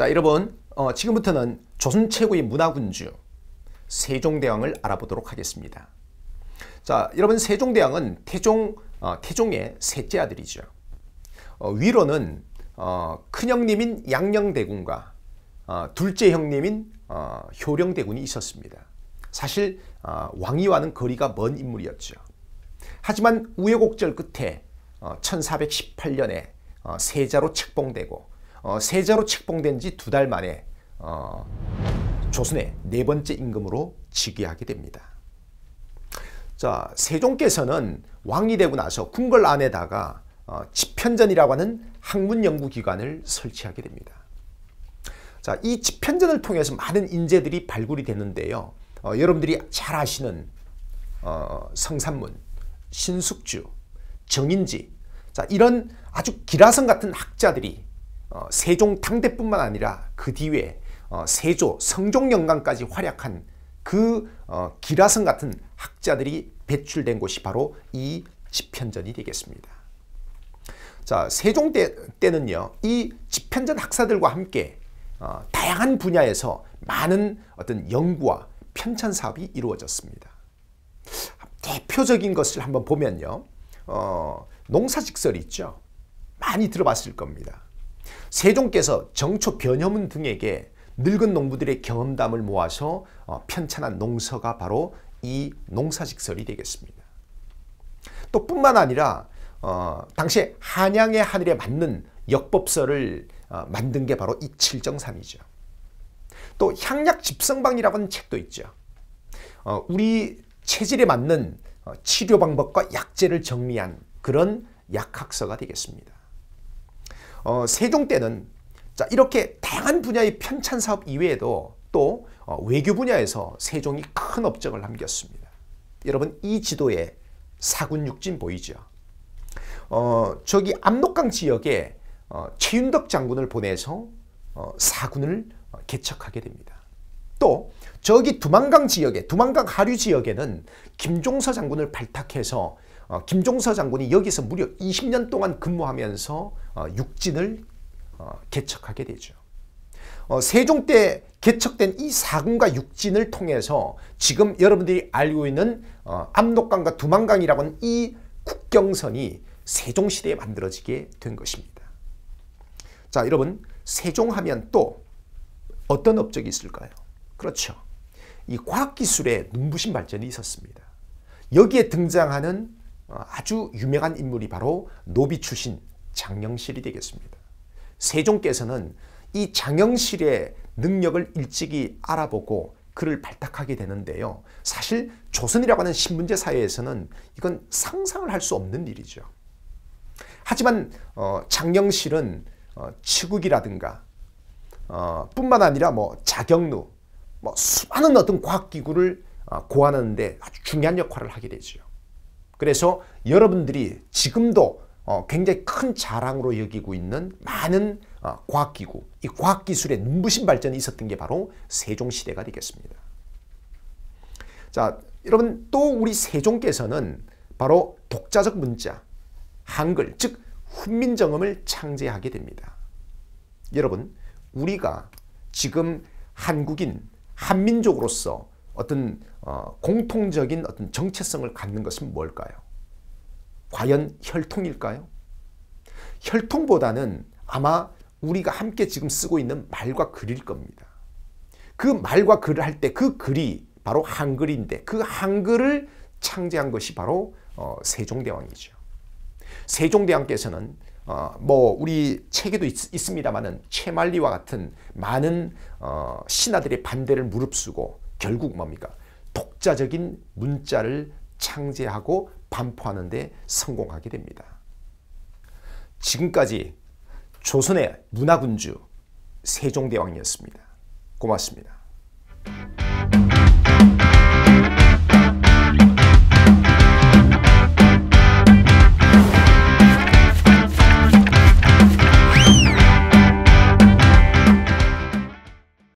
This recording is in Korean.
자 여러분 어, 지금부터는 조선 최고의 문화군주 세종대왕을 알아보도록 하겠습니다. 자 여러분 세종대왕은 태종, 어, 태종의 셋째 아들이죠. 어, 위로는 어, 큰형님인 양녕대군과 어, 둘째 형님인 어, 효령대군이 있었습니다. 사실 왕위와는 거리가 먼 인물이었죠. 하지만 우여곡절 끝에 1418년에 세자로 책봉되고 어, 세자로 책봉된 지 두 달 만에 어, 조선의 네 번째 임금으로 즉위하게 됩니다. 자, 세종께서는 왕이 되고 나서 궁궐 안에다가 어, 집현전이라고 하는 학문 연구 기관을 설치하게 됩니다. 자, 이 집현전을 통해서 많은 인재들이 발굴이 되는데요. 어, 여러분들이 잘 아시는 어, 성산문, 신숙주, 정인지 자, 이런 아주 기라성 같은 학자들이 어, 세종 당대뿐만 아니라 그 뒤에 어, 세조 성종연감까지 활약한 그 어, 기라성 같은 학자들이 배출된 곳이 바로 이 집현전이 되겠습니다. 자 세종 때, 때는요 이 집현전 학사들과 함께 어, 다양한 분야에서 많은 어떤 연구와 편찬 사업이 이루어졌습니다. 대표적인 것을 한번 보면요. 어, 농사직설 있죠. 많이 들어봤을 겁니다. 세종께서 정초 변여문 등에게 늙은 농부들의 경험담을 모아서 어, 편찬한 농서가 바로 이 농사직설이 되겠습니다. 또 뿐만 아니라 어, 당시 한양의 하늘에 맞는 역법서를 어, 만든 게 바로 이 칠정산이죠. 또 향약집성방이라는 책도 있죠. 어, 우리 체질에 맞는 어, 치료 방법과 약재를 정리한 그런 약학서가 되겠습니다. 어, 세종 때는 자 이렇게 다양한 분야의 편찬 사업 이외에도 또 어, 외교 분야에서 세종이 큰 업적을 남겼습니다. 여러분 이 지도에 사군육진 보이죠? 어, 저기 압록강 지역에 어, 최윤덕 장군을 보내서 어, 사군을 개척하게 됩니다. 또 저기 두만강 지역에 두만강 하류 지역에는 김종서 장군을 발탁해서 어, 김종서 장군이 여기서 무려 20년 동안 근무하면서 어, 육진을 어, 개척하게 되죠. 세종 때 개척된 이 사군과 육진을 통해서 지금 여러분들이 알고 있는 압록강과 두만강이라고 하는 이 국경선이 세종시대에 만들어지게 된 것입니다. 자 여러분 세종하면 또 어떤 업적이 있을까요? 그렇죠. 이 과학기술의 눈부신 발전이 있었습니다. 여기에 등장하는 어, 아주 유명한 인물이 바로 노비 출신 장영실이 되겠습니다. 세종께서는 이 장영실의 능력을 일찍이 알아보고 그를 발탁하게 되는데요. 사실 조선이라고 하는 신분제 사회에서는 이건 상상을 할 수 없는 일이죠. 하지만 어, 장영실은 치국이라든가 어, 뿐만 아니라 뭐 자경루, 뭐 수많은 어떤 과학기구를 고안하는데 아주 중요한 역할을 하게 되죠. 그래서 여러분들이 지금도 어, 굉장히 큰 자랑으로 여기고 있는 많은 어, 과학기구, 이 과학기술의 눈부신 발전이 있었던 게 바로 세종시대가 되겠습니다. 자, 여러분 또 우리 세종께서는 바로 독자적 문자, 한글, 즉 훈민정음을 창제하게 됩니다. 여러분, 우리가 지금 한국인, 한민족으로서 어떤 어, 공통적인 어떤 정체성을 갖는 것은 뭘까요? 과연 혈통일까요? 혈통보다는 아마 우리가 함께 지금 쓰고 있는 말과 글일 겁니다. 그 말과 글을 할 때 그 글이 바로 한글인데 그 한글을 창제한 것이 바로 어, 세종대왕이죠. 세종대왕께서는 어, 뭐 우리 책에도 있, 습니다만은 채말리와 같은 많은 어, 신하들의 반대를 무릅쓰고 결국 뭡니까? 독자적인 문자를 창제하고 반포하는 데 성공하게 됩니다. 지금까지 조선의 문화군주 세종대왕이었습니다. 고맙습니다.